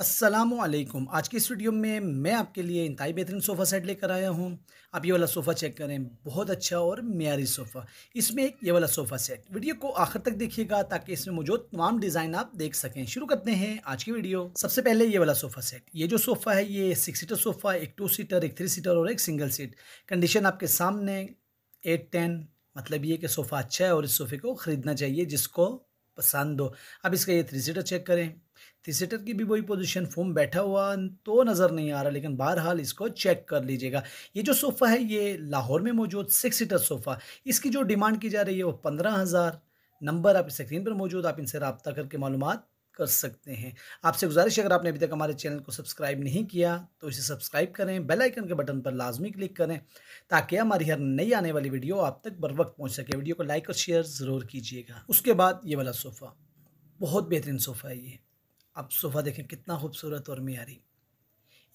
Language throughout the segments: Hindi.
असलम आज की इस वीडियो में मैं आपके लिए इंतई बेहतरीन सोफ़ा सेट लेकर आया हूँ आप ये वाला सोफ़ा चेक करें बहुत अच्छा और मीरी सोफ़ा इसमें एक ये वाला सोफ़ा सेट वीडियो को आखिर तक देखिएगा ताकि इसमें मौजूद तमाम डिज़ाइन आप देख सकें शुरू करते हैं आज की वीडियो सबसे पहले ये वाला सोफ़ा सेट ये जो सोफ़ा है ये सिक्स सीटर सोफ़ा एक टू सीटर एक थ्री सीटर और एक सिंगल सीट कंडीशन आपके सामने एट टेन मतलब ये कि सोफ़ा अच्छा है और इस सोफ़े को ख़रीदना चाहिए जिसको पसंद हो अब इसका ये थ्री सीटर चेक करें थ्री सीटर की भी वही पोजीशन फोम बैठा हुआ तो नज़र नहीं आ रहा लेकिन बहरहाल इसको चेक कर लीजिएगा ये जो सोफ़ा है ये लाहौर में मौजूद सिक्स सीटर सोफ़ा इसकी जो डिमांड की जा रही है वो पंद्रह हज़ार नंबर आप स्क्रीन पर मौजूद आप इनसे रबता करके मालूम कर सकते हैं आपसे गुजारिश अगर आपने अभी तक हमारे चैनल को सब्सक्राइब नहीं किया तो इसे सब्सक्राइब करें बेल आइकन के बटन पर लाजमी क्लिक करें ताकि हमारी हर नई आने वाली वीडियो आप तक बर वक्त पहुँच सके वीडियो को लाइक और शेयर ज़रूर कीजिएगा उसके बाद ये वाला सोफ़ा बहुत बेहतरीन सोफ़ा है ये आप सोफ़ा देखें कितना खूबसूरत और मीरी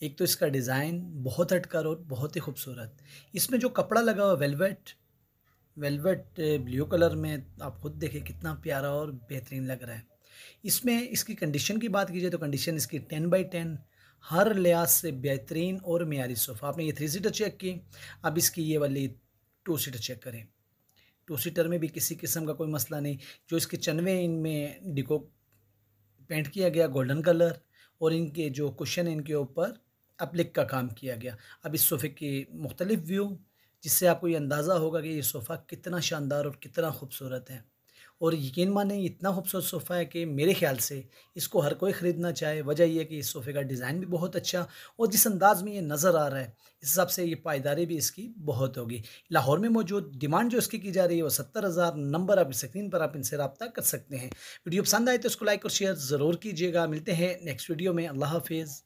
एक तो इसका डिज़ाइन बहुत हटकर और बहुत ही खूबसूरत इसमें जो कपड़ा लगा हुआ वेलवेट वेलवेट ब्लू कलर में आप ख़ुद देखें कितना प्यारा और बेहतरीन लग रहा है इसमें इसकी कंडीशन की बात की जाए तो कंडीशन इसकी टेन बाई टेन हर लिहाज से बेहतरीन और मीरी सोफ़ा आपने ये थ्री सीटर चेक की अब इसकी ये वाली टू सीटर चेक करें टू सीटर में भी किसी किस्म का कोई मसला नहीं जो इसके चनवे इनमें डिको पेंट किया गया गोल्डन कलर और इनके जो कुशन इनके ऊपर अपलिक का काम किया गया अब इस सोफ़े के मुख्तलिफ़ व्यू जिससे आपको ये अंदाज़ा होगा कि ये सोफ़ा कितना शानदार और कितना खूबसूरत है और यकीन माने इतना खूबसूरत सोफ़ा है कि मेरे ख्याल से इसको हर कोई ख़रीदना चाहे वजह यह है कि इस सोफ़े का डिज़ाइन भी बहुत अच्छा और जिस अंदाज़ में ये नज़र आ रहा है इस हिसाब से ये पायदारी भी इसकी बहुत होगी लाहौर में मौजूद डिमांड जो इसकी की जा रही है वो सत्तर हज़ार नंबर आप स्क्रीन पर आप इनसे रबता कर सकते हैं वीडियो पसंद आए तो इसको लाइक और शेयर ज़रूर कीजिएगा मिलते हैं नेक्स्ट वीडियो में अल्लाह हाफिज़